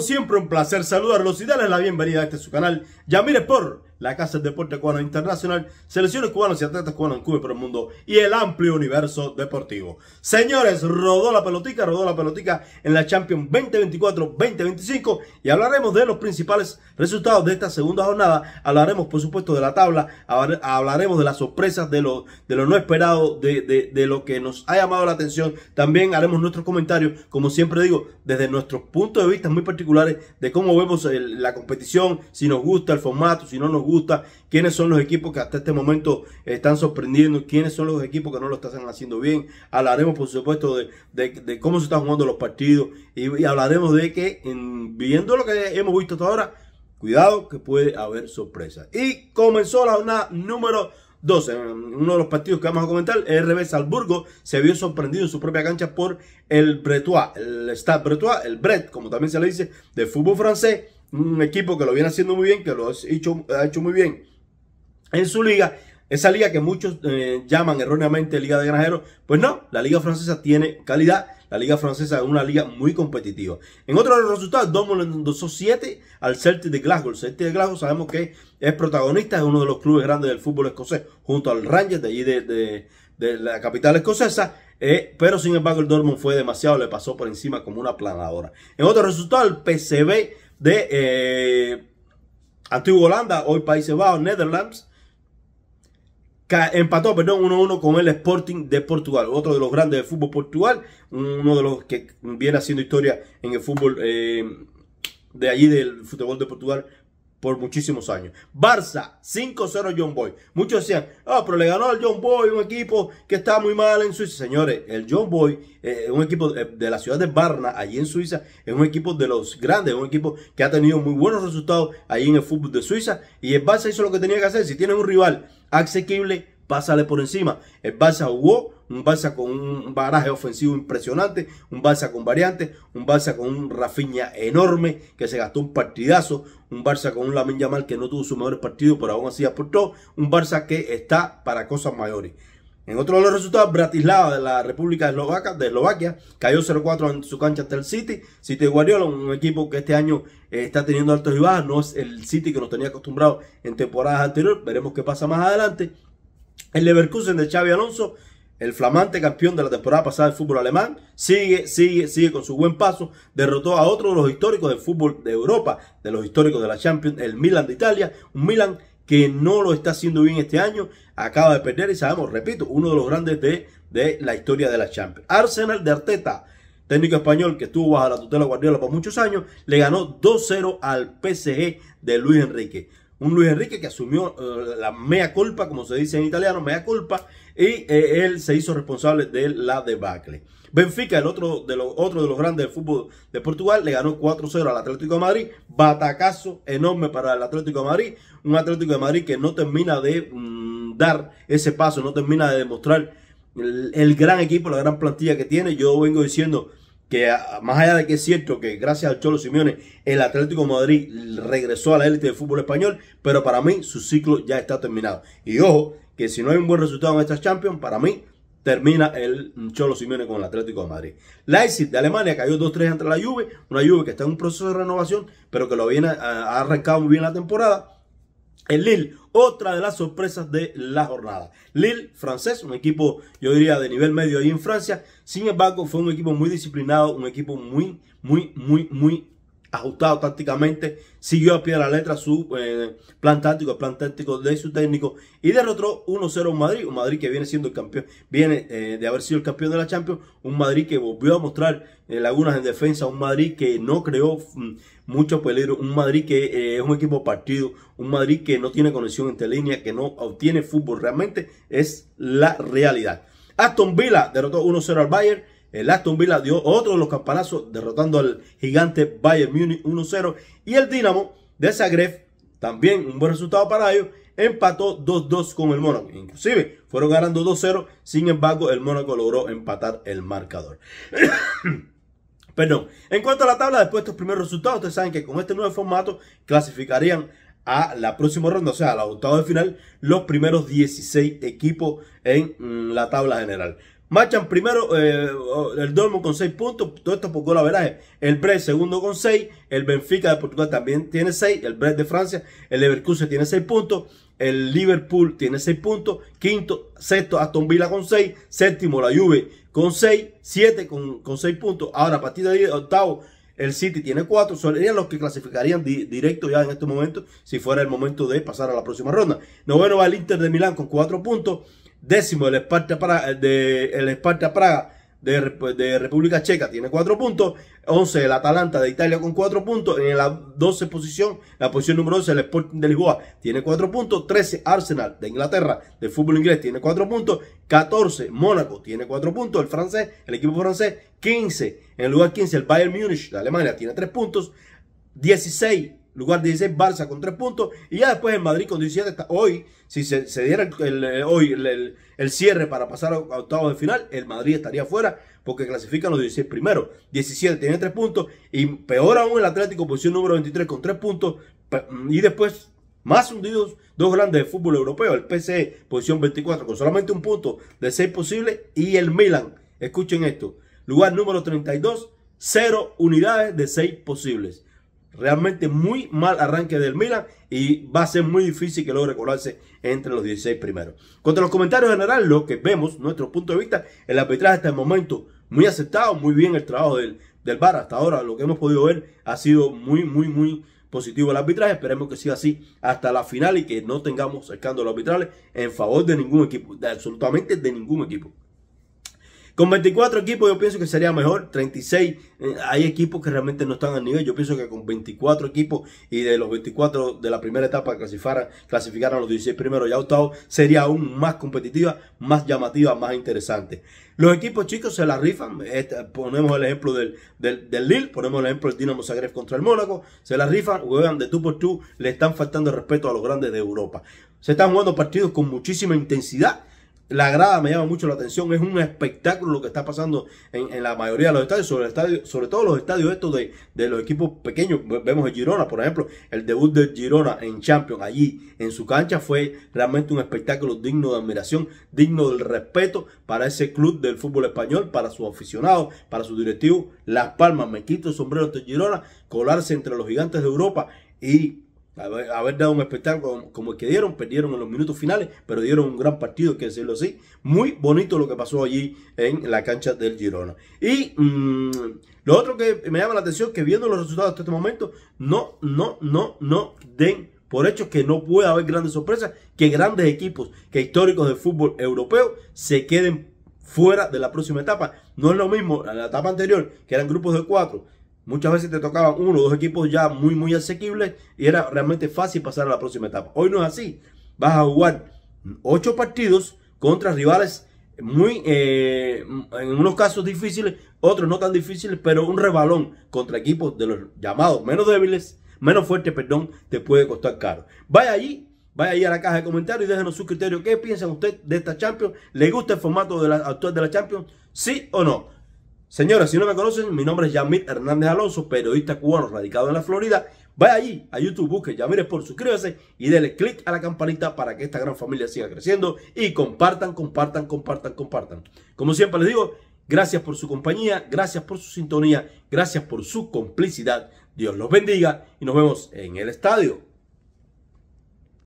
siempre un placer saludarlos y darles la bienvenida a este su canal mire por la Casa del Deporte Cubano Internacional, selecciones cubanas y atletas cubanos en Cuba y por el mundo y el amplio universo deportivo. Señores, rodó la pelotica, rodó la pelotica en la Champions 2024-2025 y hablaremos de los principales resultados de esta segunda jornada. Hablaremos, por supuesto, de la tabla, hablaremos de las sorpresas, de lo, de lo no esperado, de, lo que nos ha llamado la atención. También haremos nuestros comentarios, como siempre digo, desde nuestros puntos de vista muy particulares de cómo vemos la competición, si nos gusta el formato, si no nos gusta, quiénes son los equipos que hasta este momento eh, están sorprendiendo, quiénes son los equipos que no lo están haciendo bien. Hablaremos, por supuesto, de, cómo se están jugando los partidos y, hablaremos de que, viendo lo que hemos visto hasta ahora, cuidado que puede haber sorpresa. Y comenzó la jornada número 12. Uno de los partidos que vamos a comentar, el RB Salzburgo se vio sorprendido en su propia cancha por el Bretois, el Stade Bretois, el Bret, como también se le dice, de fútbol francés un equipo que lo viene haciendo muy bien, que lo ha hecho, ha hecho muy bien en su liga. Esa liga que muchos eh, llaman erróneamente Liga de Granjeros, pues no, la Liga Francesa tiene calidad. La Liga Francesa es una liga muy competitiva. En otro resultado, Dortmund endosó 7 al Celtic de Glasgow. El Celtic de Glasgow sabemos que es protagonista, es uno de los clubes grandes del fútbol escocés, junto al Rangers de allí de, la capital escocesa. Eh, pero sin embargo, el Dortmund fue demasiado, le pasó por encima como una planadora. En otro resultado, el PCB de eh, Antigua Holanda, hoy Países Bajos, Netherlands. Empató, perdón, 1-1 con el Sporting de Portugal, otro de los grandes del fútbol Portugal, uno de los que viene haciendo historia en el fútbol eh, de allí del fútbol de Portugal por muchísimos años. Barça 5-0 John Boy. Muchos decían, ah, pero le ganó al John Boy, un equipo que está muy mal en Suiza. Señores, el John Boy, eh, Es un equipo de, la ciudad de Barna, allí en Suiza, es un equipo de los grandes, un equipo que ha tenido muy buenos resultados allí en el fútbol de Suiza. Y el Barça hizo lo que tenía que hacer. Si tiene un rival asequible, pásale por encima. El Barça jugó un Barça con un baraje ofensivo impresionante, un Barça con variantes, un Barça con un Rafinha enorme que se gastó un partidazo, un Barça con un Lamin Yamal que no tuvo su mejor partido pero aún así aportó, un Barça que está para cosas mayores. En otro de los resultados, Bratislava de la República de Eslovaquia cayó 0-4 en su cancha ante el City. City Guardiola, un equipo que este año eh, está teniendo altos y bajos, no es el City que nos tenía acostumbrado en temporadas anteriores. Veremos qué pasa más adelante. El Leverkusen de Xavi Alonso el flamante campeón de la temporada pasada del fútbol alemán sigue, sigue, sigue con su buen paso. Derrotó a otro de los históricos del fútbol de Europa, de los históricos de la Champions, el Milan de Italia. Un Milan que no lo está haciendo bien este año. Acaba de perder y sabemos, repito, uno de los grandes de, la historia de la Champions. Arsenal de Arteta, técnico español que estuvo bajo la tutela Guardiola por muchos años, le ganó 2-0 al PSG de Luis Enrique. Un Luis Enrique que asumió eh, la mea culpa, como se dice en italiano, mea culpa, y eh, él se hizo responsable de la debacle. Benfica, el otro de, los, otro de los grandes del fútbol de Portugal, le ganó 4-0 al Atlético de Madrid. Batacazo enorme para el Atlético de Madrid. Un Atlético de Madrid que no termina de mm, dar ese paso, no termina de demostrar el gran equipo, la gran plantilla que tiene. Yo vengo diciendo que más allá de que es cierto que gracias al Cholo Simeone el Atlético de Madrid regresó a la élite del fútbol español, pero para mí su ciclo ya está terminado. Y ojo, que si no hay un buen resultado en estas Champions, para mí termina el Cholo Simeone con el Atlético de Madrid. Leipzig de Alemania cayó 2-3 ante la Juve, una Juve que está en un proceso de renovación, pero que lo viene, eh, ha arrancado muy bien la temporada el Lille, otra de las sorpresas de la jornada. Lille, francés, un equipo, yo diría, de nivel medio ahí en Francia. Sin embargo, fue un equipo muy disciplinado, un equipo muy, muy, muy, muy ajustado tácticamente, siguió a pie de la letra su eh, plan táctico, el plan táctico de su técnico y derrotó 1-0 a Madrid, un Madrid que viene siendo el campeón, viene eh, de haber sido el campeón de la Champions, un Madrid que volvió a mostrar eh, lagunas en defensa, un Madrid que no creó mm, mucho peligro, un Madrid que es un equipo partido, un Madrid que no tiene conexión entre líneas, que no obtiene fútbol, realmente es la realidad. Aston Villa derrotó 1-0 al Bayern. El Aston Villa dio otro de los campanazos derrotando al gigante Bayern Munich 1-0. Y el Dinamo de Zagreb, también un buen resultado para ellos, empató 2-2 con el Mónaco. Inclusive fueron ganando 2-0, sin embargo el Mónaco logró empatar el marcador. Perdón. En cuanto a la tabla, después de estos primeros resultados, ustedes saben que con este nuevo formato clasificarían a la próxima ronda, o sea, a la octava de final, los primeros 16 equipos en mm, la tabla general. Marchan primero eh, el Dortmund con 6 puntos, todo esto por gol veraje. El Brest segundo con 6, el Benfica de Portugal también tiene 6, el Brest de Francia, el Leverkusen tiene 6 puntos, el Liverpool tiene 6 puntos, quinto, sexto Aston Villa con 6, séptimo la Juve con 6, 7 con, con 6 puntos. Ahora a partir de ahí, octavo el City tiene 4. serían los que clasificarían directo ya en este momento, si fuera el momento de pasar a la próxima ronda. Noveno va el Inter de Milán con 4 puntos décimo el Sparta eh, Praga, de, el Sparta Praga de, de, República Checa tiene 4 puntos, 11 el Atalanta de Italia con 4 puntos, en la 12 posición, la posición número 11 el Sporting de Lisboa tiene 4 puntos, 13 Arsenal de Inglaterra de fútbol inglés tiene 4 puntos, 14 Mónaco tiene 4 puntos, el francés, el equipo francés, 15 en el lugar 15 el Bayern Múnich de Alemania tiene 3 puntos, 16 lugar 16 Barça con 3 puntos y ya después el Madrid con 17 está hoy, si se, diera el, eh, hoy el, cierre para pasar a, octavos de final, el Madrid estaría fuera porque clasifican los 16 primeros, 17 tiene 3 puntos y peor aún el Atlético posición número 23 con 3 puntos y después más hundidos dos grandes de fútbol europeo, el PCE posición 24 con solamente un punto de 6 posibles y el Milan, escuchen esto, lugar número 32, 0 unidades de 6 posibles realmente muy mal arranque del Milan y va a ser muy difícil que logre colarse entre los 16 primeros. Contra los comentarios generales, lo que vemos, nuestro punto de vista, el arbitraje hasta el momento muy aceptado, muy bien el trabajo del, del VAR hasta ahora, lo que hemos podido ver ha sido muy, muy, muy positivo el arbitraje, esperemos que siga así hasta la final y que no tengamos los arbitrales en favor de ningún equipo, de absolutamente de ningún equipo. Con 24 equipos yo pienso que sería mejor, 36, eh, hay equipos que realmente no están al nivel, yo pienso que con 24 equipos y de los 24 de la primera etapa clasificaran, a los 16 primeros ya octavos, sería aún más competitiva, más llamativa, más interesante. Los equipos chicos se la rifan, este, ponemos el ejemplo del, del, Lille, ponemos el ejemplo del Dinamo Zagreb contra el Mónaco, se la rifan, juegan de tú por tú, le están faltando respeto a los grandes de Europa. Se están jugando partidos con muchísima intensidad, la grada me llama mucho la atención. Es un espectáculo lo que está pasando en, la mayoría de los estadios, sobre, todo los estadios estos de, los equipos pequeños. Vemos el Girona, por ejemplo, el debut de Girona en Champions allí en su cancha fue realmente un espectáculo digno de admiración, digno del respeto para ese club del fútbol español, para sus aficionados, para su directivo, Las Palmas, me quito el sombrero de Girona, colarse entre los gigantes de Europa y Haber, dado un espectáculo como, que dieron, perdieron en los minutos finales, pero dieron un gran partido, que decirlo así. Muy bonito lo que pasó allí en la cancha del Girona. Y mm, lo otro que me llama la atención es que viendo los resultados de este momento, no, no, no, no den por hecho que no pueda haber grandes sorpresas, que grandes equipos, que históricos de fútbol europeo se queden fuera de la próxima etapa. No es lo mismo en la etapa anterior, que eran grupos de cuatro, Muchas veces te tocaban uno o dos equipos ya muy, muy asequibles y era realmente fácil pasar a la próxima etapa. Hoy no es así. Vas a jugar ocho partidos contra rivales muy, eh, en unos casos difíciles, otros no tan difíciles, pero un rebalón contra equipos de los llamados menos débiles, menos fuertes, perdón, te puede costar caro. Vaya allí Vaya ahí a la caja de comentarios y déjenos sus criterios. ¿Qué piensan ustedes de esta Champions? ¿Le gusta el formato de la, actual de la Champions? ¿Sí o no? Señoras, si no me conocen, mi nombre es Yamir Hernández Alonso, periodista cubano radicado en la Florida. Vaya allí a YouTube, busque Yamir por suscríbase y dele click a la campanita para que esta gran familia siga creciendo y compartan, compartan, compartan, compartan. Como siempre les digo, gracias por su compañía, gracias por su sintonía, gracias por su complicidad. Dios los bendiga y nos vemos en el estadio.